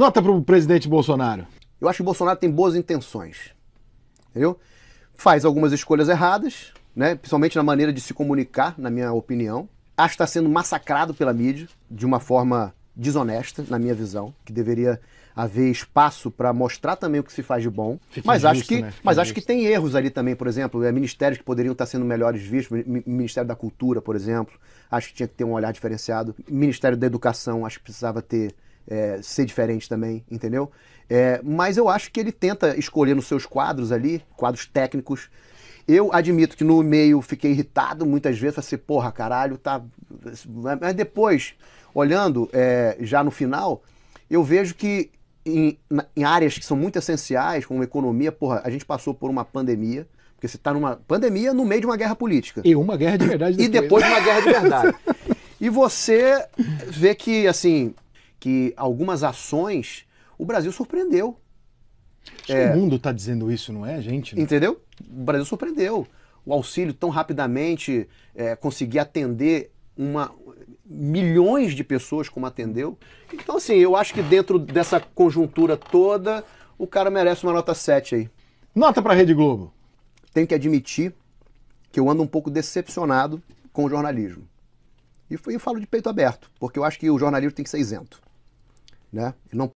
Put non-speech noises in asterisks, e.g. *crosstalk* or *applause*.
Nota para o presidente Bolsonaro. Eu acho que o Bolsonaro tem boas intenções. Entendeu? Faz algumas escolhas erradas, né? principalmente na maneira de se comunicar, na minha opinião. Acho que está sendo massacrado pela mídia de uma forma desonesta, na minha visão, que deveria haver espaço para mostrar também o que se faz de bom. mas injusto, acho que, né? mas acho que tem erros ali também, por exemplo, é, ministérios que poderiam estar tá sendo melhores vistos, Ministério da Cultura, por exemplo, acho que tinha que ter um olhar diferenciado. Ministério da Educação, acho que precisava ter é, ser diferente também, entendeu? É, mas eu acho que ele tenta escolher nos seus quadros ali, quadros técnicos. Eu admito que no meio fiquei irritado muitas vezes, assim, porra, caralho, tá. Mas depois, olhando é, já no final, eu vejo que em, em, áreas que são muito essenciais, como economia, porra, a gente passou por uma pandemia. Porque você está numa pandemia no meio de uma guerra política. E uma guerra de verdade depois. E depois de uma guerra de verdade. *laughs* e você vê que, assim, que algumas ações o Brasil surpreendeu. É, o mundo está dizendo isso, não é, gente? Não? Né? Entendeu? O Brasil surpreendeu. O auxílio tão rapidamente é, conseguir atender uma, milhões de pessoas como atendeu. Então, assim, eu acho que dentro dessa conjuntura toda, o cara merece uma nota 7 aí. Nota para Rede Globo. Tenho que admitir que eu ando um pouco decepcionado com o jornalismo. E eu falo de peito aberto, porque eu acho que o jornalismo tem que ser isento né? Não